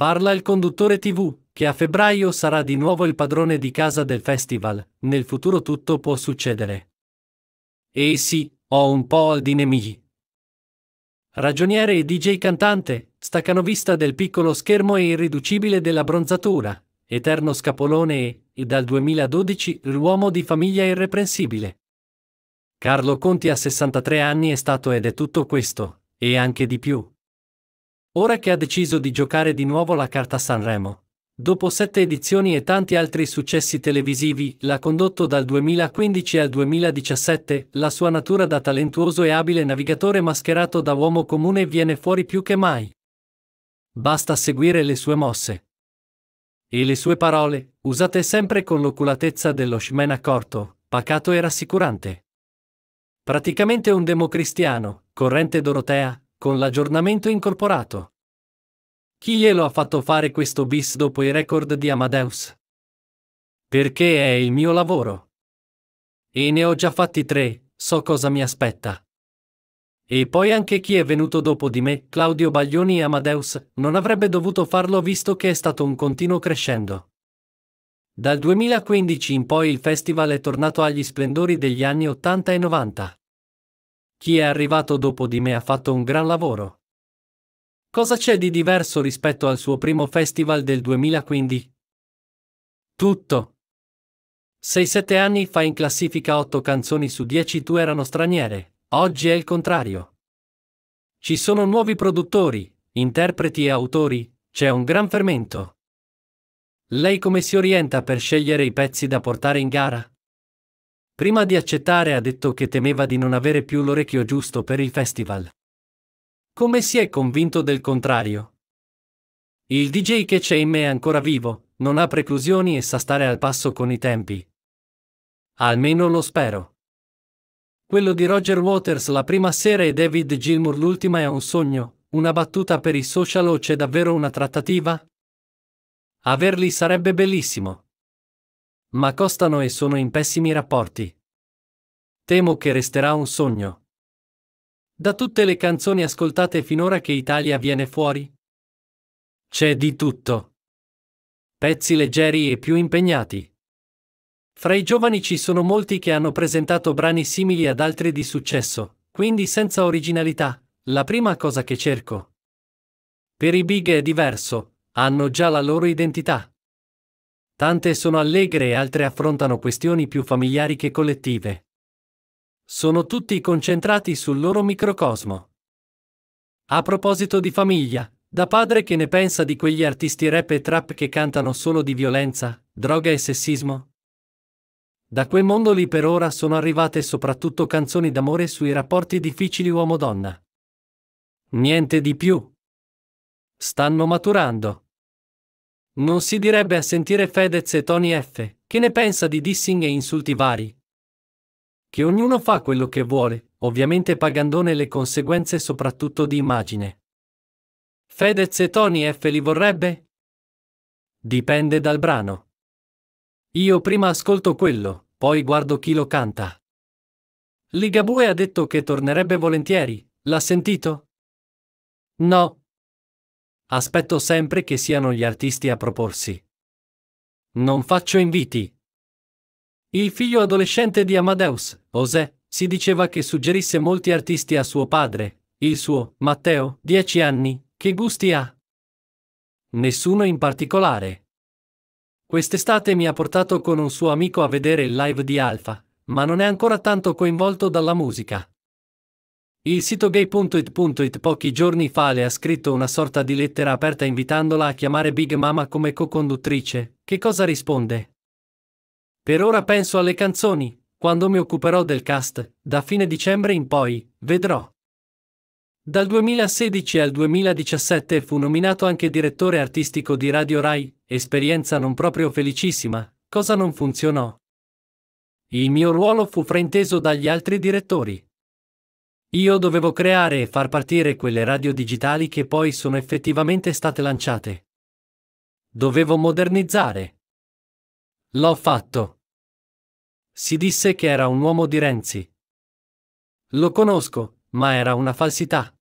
Parla il conduttore TV, che a febbraio sarà di nuovo il padrone di casa del festival. Nel futuro tutto può succedere. E sì, ho un po' di nemici. Ragioniere e DJ cantante, staccano vista del piccolo schermo e irriducibile della bronzatura, eterno scapolone e, e dal 2012, l'uomo di famiglia irreprensibile. Carlo Conti a 63 anni è stato ed è tutto questo, e anche di più. Ora che ha deciso di giocare di nuovo la carta Sanremo. Dopo sette edizioni e tanti altri successi televisivi, l'ha condotto dal 2015 al 2017, la sua natura da talentuoso e abile navigatore mascherato da uomo comune viene fuori più che mai. Basta seguire le sue mosse. E le sue parole, usate sempre con l'oculatezza dello shmen accorto, pacato e rassicurante. Praticamente un democristiano, corrente dorotea, con l'aggiornamento incorporato. Chi glielo ha fatto fare questo bis dopo i record di Amadeus? Perché è il mio lavoro. E ne ho già fatti tre, so cosa mi aspetta. E poi anche chi è venuto dopo di me, Claudio Baglioni e Amadeus, non avrebbe dovuto farlo visto che è stato un continuo crescendo. Dal 2015 in poi il festival è tornato agli splendori degli anni 80 e 90. Chi è arrivato dopo di me ha fatto un gran lavoro. Cosa c'è di diverso rispetto al suo primo festival del 2015? Tutto. 6-7 anni fa in classifica 8 canzoni su 10 tu erano straniere, oggi è il contrario. Ci sono nuovi produttori, interpreti e autori, c'è un gran fermento. Lei come si orienta per scegliere i pezzi da portare in gara? Prima di accettare ha detto che temeva di non avere più l'orecchio giusto per il festival. Come si è convinto del contrario? Il DJ che c'è in me è ancora vivo, non ha preclusioni e sa stare al passo con i tempi. Almeno lo spero. Quello di Roger Waters la prima sera e David Gilmour l'ultima è un sogno, una battuta per i social o c'è davvero una trattativa? Averli sarebbe bellissimo. Ma costano e sono in pessimi rapporti. Temo che resterà un sogno. Da tutte le canzoni ascoltate finora che Italia viene fuori? C'è di tutto. Pezzi leggeri e più impegnati. Fra i giovani ci sono molti che hanno presentato brani simili ad altri di successo, quindi senza originalità, la prima cosa che cerco. Per i big è diverso, hanno già la loro identità. Tante sono allegre e altre affrontano questioni più familiari che collettive. Sono tutti concentrati sul loro microcosmo. A proposito di famiglia, da padre che ne pensa di quegli artisti rap e trap che cantano solo di violenza, droga e sessismo? Da quel mondo lì per ora sono arrivate soprattutto canzoni d'amore sui rapporti difficili uomo-donna. Niente di più. Stanno maturando. Non si direbbe a sentire Fedez e Tony F. Che ne pensa di dissing e insulti vari? Che ognuno fa quello che vuole, ovviamente pagandone le conseguenze soprattutto di immagine. Fedez e Tony F li vorrebbe? Dipende dal brano. Io prima ascolto quello, poi guardo chi lo canta. Ligabue ha detto che tornerebbe volentieri, l'ha sentito? No, Aspetto sempre che siano gli artisti a proporsi. Non faccio inviti. Il figlio adolescente di Amadeus, José, si diceva che suggerisse molti artisti a suo padre, il suo, Matteo, 10 anni, che gusti ha? Nessuno in particolare. Quest'estate mi ha portato con un suo amico a vedere il live di Alfa, ma non è ancora tanto coinvolto dalla musica. Il sito gay.it.it pochi giorni fa le ha scritto una sorta di lettera aperta invitandola a chiamare Big Mama come co-conduttrice. Che cosa risponde? Per ora penso alle canzoni, quando mi occuperò del cast, da fine dicembre in poi, vedrò. Dal 2016 al 2017 fu nominato anche direttore artistico di Radio Rai, esperienza non proprio felicissima, cosa non funzionò. Il mio ruolo fu frainteso dagli altri direttori. Io dovevo creare e far partire quelle radio digitali che poi sono effettivamente state lanciate. Dovevo modernizzare. L'ho fatto. Si disse che era un uomo di Renzi. Lo conosco, ma era una falsità.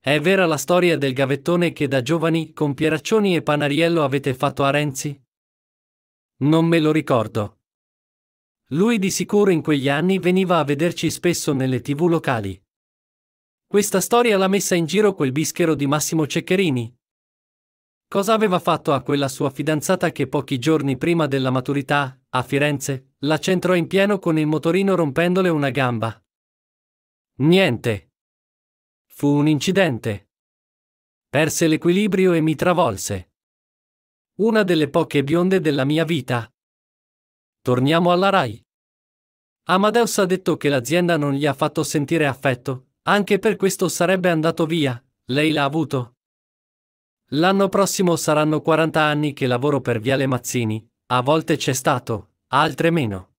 È vera la storia del gavettone che da giovani con Pieraccioni e Panariello avete fatto a Renzi? Non me lo ricordo. Lui di sicuro in quegli anni veniva a vederci spesso nelle tv locali. Questa storia l'ha messa in giro quel bischero di Massimo Ceccherini. Cosa aveva fatto a quella sua fidanzata che pochi giorni prima della maturità, a Firenze, la centrò in pieno con il motorino rompendole una gamba? Niente. Fu un incidente. Perse l'equilibrio e mi travolse. Una delle poche bionde della mia vita. Torniamo alla RAI. Amadeus ha detto che l'azienda non gli ha fatto sentire affetto, anche per questo sarebbe andato via, lei l'ha avuto. L'anno prossimo saranno 40 anni che lavoro per Viale Mazzini, a volte c'è stato, altre meno.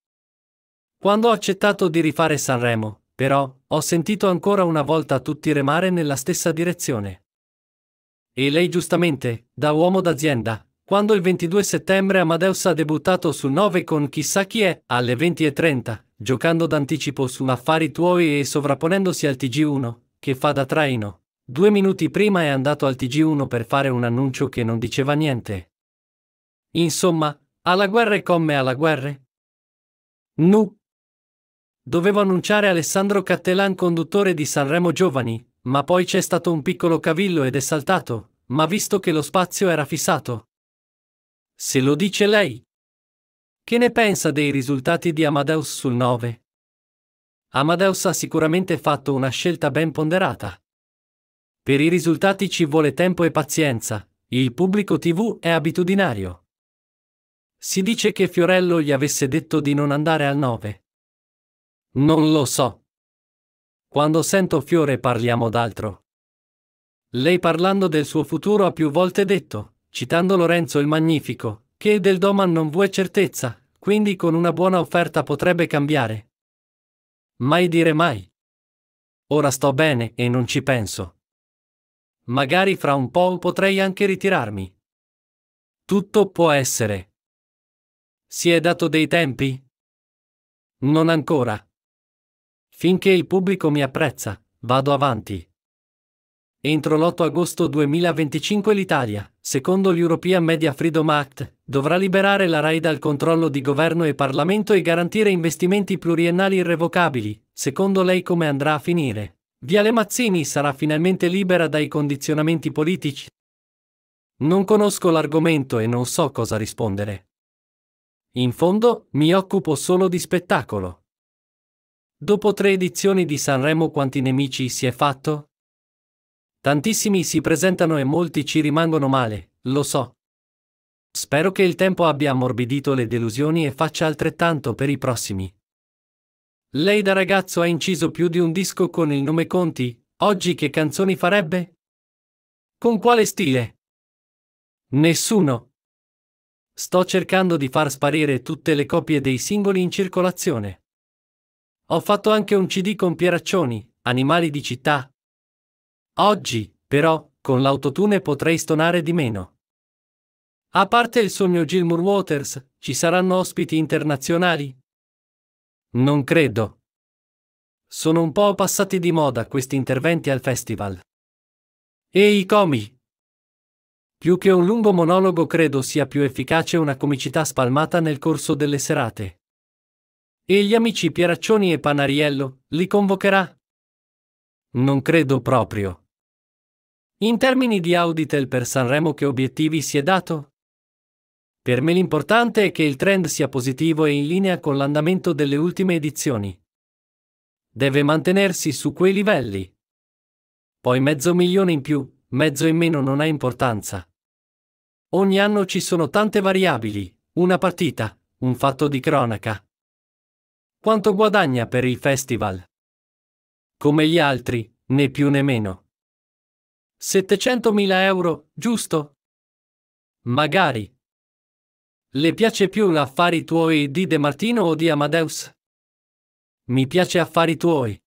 Quando ho accettato di rifare Sanremo, però, ho sentito ancora una volta tutti remare nella stessa direzione. E lei giustamente, da uomo d'azienda, quando il 22 settembre Amadeus ha debuttato su 9 con Chissà chi è, alle 20.30, giocando d'anticipo su Affari tuoi e sovrapponendosi al TG1, che fa da traino. Due minuti prima è andato al TG1 per fare un annuncio che non diceva niente. Insomma, alla guerra e come alla guerra? Nu. Dovevo annunciare Alessandro Cattelan conduttore di Sanremo Giovani, ma poi c'è stato un piccolo cavillo ed è saltato, ma visto che lo spazio era fissato, se lo dice lei. Che ne pensa dei risultati di Amadeus sul 9? Amadeus ha sicuramente fatto una scelta ben ponderata. Per i risultati ci vuole tempo e pazienza, il pubblico tv è abitudinario. Si dice che Fiorello gli avesse detto di non andare al 9. Non lo so. Quando sento Fiore parliamo d'altro. Lei parlando del suo futuro ha più volte detto citando Lorenzo il Magnifico, che del Doman non vuoi certezza, quindi con una buona offerta potrebbe cambiare. Mai dire mai. Ora sto bene e non ci penso. Magari fra un po' potrei anche ritirarmi. Tutto può essere. Si è dato dei tempi? Non ancora. Finché il pubblico mi apprezza, vado avanti. Entro l'8 agosto 2025 l'Italia, secondo l'European Media Freedom Act, dovrà liberare la RAI dal controllo di governo e Parlamento e garantire investimenti pluriennali irrevocabili. Secondo lei come andrà a finire? Viale Mazzini sarà finalmente libera dai condizionamenti politici? Non conosco l'argomento e non so cosa rispondere. In fondo, mi occupo solo di spettacolo. Dopo tre edizioni di Sanremo quanti nemici si è fatto? Tantissimi si presentano e molti ci rimangono male, lo so. Spero che il tempo abbia ammorbidito le delusioni e faccia altrettanto per i prossimi. Lei da ragazzo ha inciso più di un disco con il nome Conti, oggi che canzoni farebbe? Con quale stile? Nessuno. Sto cercando di far sparire tutte le copie dei singoli in circolazione. Ho fatto anche un CD con Pieraccioni, Animali di città, Oggi, però, con l'autotune potrei stonare di meno. A parte il sogno Gilmour Waters, ci saranno ospiti internazionali? Non credo. Sono un po' passati di moda questi interventi al festival. Ehi comi! Più che un lungo monologo credo sia più efficace una comicità spalmata nel corso delle serate. E gli amici Pieraccioni e Panariello, li convocherà? Non credo proprio. In termini di Auditel per Sanremo che obiettivi si è dato? Per me l'importante è che il trend sia positivo e in linea con l'andamento delle ultime edizioni. Deve mantenersi su quei livelli. Poi mezzo milione in più, mezzo in meno non ha importanza. Ogni anno ci sono tante variabili, una partita, un fatto di cronaca. Quanto guadagna per il festival? Come gli altri, né più né meno. 700.000 euro, giusto? Magari. Le piace più l'affari tuoi di De Martino o di Amadeus? Mi piace affari tuoi.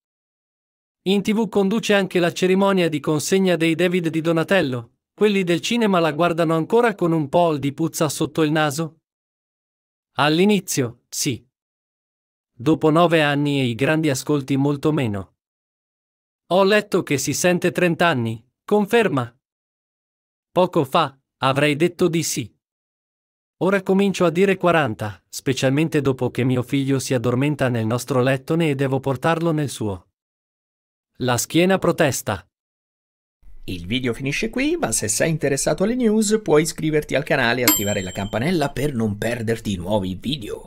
In tv conduce anche la cerimonia di consegna dei David di Donatello. Quelli del cinema la guardano ancora con un po' di puzza sotto il naso? All'inizio, sì. Dopo nove anni e i grandi ascolti molto meno. Ho letto che si sente trent'anni, Conferma. Poco fa, avrei detto di sì. Ora comincio a dire 40, specialmente dopo che mio figlio si addormenta nel nostro lettone e devo portarlo nel suo. La schiena protesta. Il video finisce qui, ma se sei interessato alle news puoi iscriverti al canale e attivare la campanella per non perderti i nuovi video.